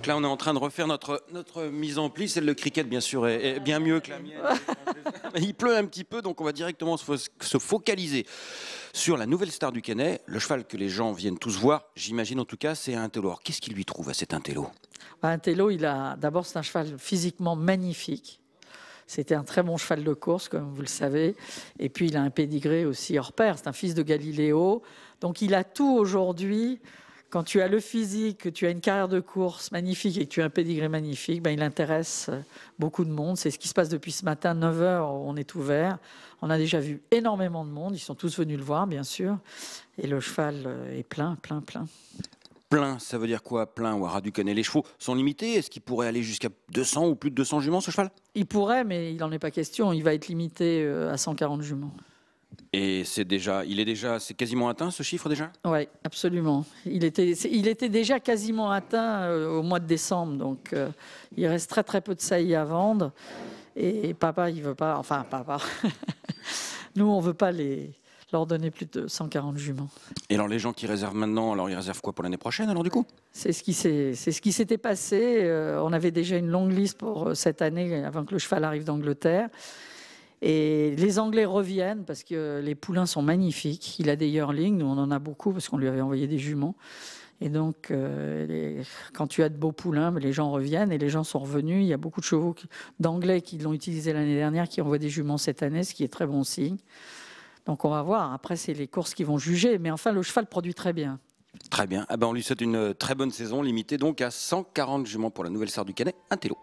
Donc là, on est en train de refaire notre, notre mise en pli. Celle de cricket, bien sûr, est, bien mieux que la mienne. Il pleut un petit peu, donc on va directement se, focaliser sur la nouvelle star du Canet, le cheval que les gens viennent tous voir. J'imagine en tout cas, c'est un Alors, qu'est-ce qu'il lui trouve à cet intello Un télo, il a d'abord, c'est un cheval physiquement magnifique. C'était un très bon cheval de course, comme vous le savez. Et puis, il a un pédigré aussi hors pair. C'est un fils de Galiléo. Donc, il a tout aujourd'hui quand tu as le physique, que tu as une carrière de course magnifique et que tu as un pédigré magnifique, ben, il intéresse euh, beaucoup de monde. C'est ce qui se passe depuis ce matin, 9h, on est ouvert. On a déjà vu énormément de monde. Ils sont tous venus le voir, bien sûr. Et le cheval euh, est plein, plein, plein. Plein, ça veut dire quoi Plein ou à Les chevaux sont limités Est-ce qu'il pourrait aller jusqu'à 200 ou plus de 200 juments, ce cheval Il pourrait, mais il n'en est pas question. Il va être limité euh, à 140 juments. Et c'est déjà, il est déjà, c'est quasiment atteint ce chiffre déjà Oui, absolument. Il était, il était déjà quasiment atteint euh, au mois de décembre, donc euh, il reste très très peu de saillies à vendre. Et, papa, il veut pas, enfin papa, nous on veut pas les, leur donner plus de 140 juments. Et alors les gens qui réservent maintenant, alors ils réservent quoi pour l'année prochaine alors du coup C'est ce qui c'est ce qui s'était passé. Euh, on avait déjà une longue liste pour cette année avant que le cheval arrive d'Angleterre. Et les Anglais reviennent parce que les poulains sont magnifiques. Il a des yearlings, nous on en a beaucoup parce qu'on lui avait envoyé des juments. Et donc, euh, quand tu as de beaux poulains, ben, les gens reviennent et les gens sont revenus. Il y a beaucoup de chevaux d'anglais qui l'ont utilisé l'année dernière, qui envoient des juments cette année, ce qui est très bon signe. Donc, on va voir. Après, c'est les courses qui vont juger. Mais enfin, le cheval produit très bien. Très bien. Ah ben, on lui souhaite une euh, très bonne saison, limitée donc à 140 juments pour la nouvelle star du Canet, un télo.